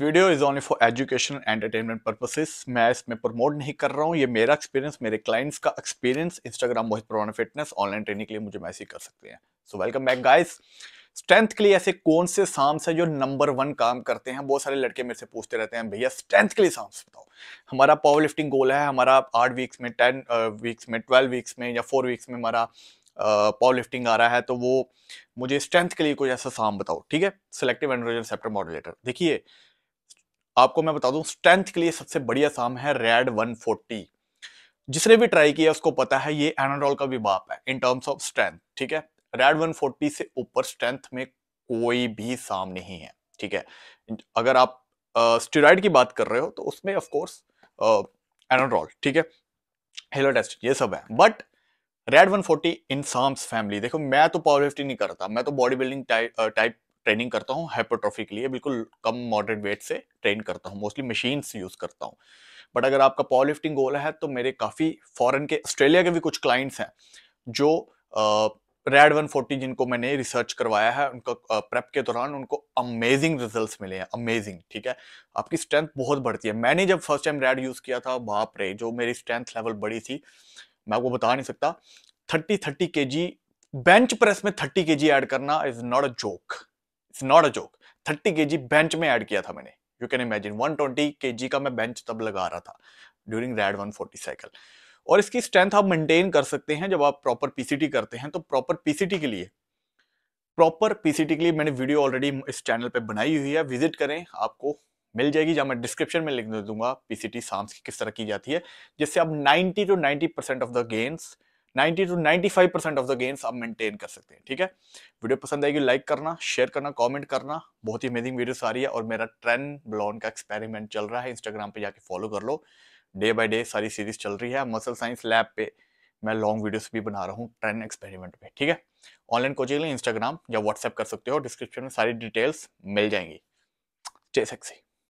video is only for education entertainment purposes मैं इसमें promote नहीं कर रहा हूँ ये मेरा एक्सपीरियंस मेरे क्लाइंट्स का experience Instagram Mohit Parwana fitness online training के लिए मुझे मैसेज कर सकते हैं so welcome back guys strength के लिए ऐसे कौन से साम्स है जो नंबर वन काम करते हैं बहुत सारे लड़के मेरे से पूछते रहते हैं भैया स्ट्रेंथ के लिए साम्स बताओ हमारा पावर लिफ्टिंग गोल है हमारा आठ वीक्स में टेन वीक्स में ट्वेल्व वीक्स में या फोर वीक्स में हमारा पावर लिफ्टिंग आ रहा है तो वो मुझे स्ट्रेंथ के लिए कोई ऐसा साम बताओ ठीक है सिलेक्टिव एंड्रोजन सेप्टर मॉडुलेटर देखिए आपको मैं बता दूं स्ट्रेंथ के लिए सबसे बढ़िया साम है रेड 140 जिसने भी ट्राई किया उसको पता है ये एनाडोल का भी बाप है इन टर्म्स ऑफ स्ट्रेंथ ठीक है रेड 140 से ऊपर स्ट्रेंथ में कोई भी साम नहीं है ठीक है अगर आप स्टेरॉइड की बात कर रहे हो तो उसमें ऑफकोर्स एनोड्रॉल ठीक है हेलोटेस्ट ये सब है but RAD 140 in SARMs family देखो मैं तो पावर लिफ्टिंग नहीं करता मैं तो बॉडी बिल्डिंग टाइप ट्रेनिंग करता हूँ हाइपोट्रॉफी के लिए बिल्कुल कम मॉडरेट वेट से ट्रेन करता हूँ मोस्टली मशीन यूज़ करता हूँ बट अगर आपका पावर लिफ्टिंग गोल है तो मेरे काफ़ी फॉरेन के ऑस्ट्रेलिया के भी कुछ क्लाइंट्स हैं जो रेड वन फोर्टी जिनको मैंने रिसर्च करवाया है उनका प्रेप के दौरान उनको अमेजिंग रिजल्ट्स मिले हैं अमेजिंग ठीक है आपकी स्ट्रेंथ बहुत बढ़ती है मैंने जब फर्स्ट टाइम रेड यूज़ किया था बाप रे जो मेरी स्ट्रेंथ लेवल बड़ी थी मैं आपको बता नहीं सकता thirty thirty K G bench press में थर्टी के जी एड करना is not a joke is not a joke thirty K G bench में ऐड किया था मैंने you can imagine one twenty K G का मैं बेंच तब लगा रहा था during RAD one forty cycle और इसकी स्ट्रेंथ आप मेंटेन कर सकते हैं जब आप प्रॉपर पीसीटी करते हैं तो प्रॉपर पीसीटी के लिए प्रॉपर पीसीटी के लिए मैंने वीडियो ऑलरेडी इस चैनल पे बनाई हुई है विजिट करें आपको मिल जाएगी जहाँ मैं डिस्क्रिप्शन में लिख दे दूंगा पीसीटी साम्स की किस तरह की जाती है जिससे आप 90 to 90 percent of the gains 90 to 95 percent of the gains आप मेंटेन कर सकते हैं ठीक है वीडियो पसंद आएगी लाइक करना शेयर करना कमेंट करना बहुत ही अमेजिंग वीडियोस आ रही है और मेरा ट्रेंड ब्लॉन का एक्सपेरिमेंट चल रहा है इंस्टाग्राम पे जाके फॉलो कर लो डे बाय डे सारी सीरीज चल रही है मसल साइंस लैब पे मैं लॉन्ग वीडियोस भी बना रहा हूँ ट्रेंड एक्सपेरिमेंट पे ठीक है ऑनलाइन कोचिंग इंस्टाग्राम या व्हाट्सएप कर सकते हो डिस्क्रिप्शन में सारी डिटेल्स मिल जाएंगी जय सेक्सी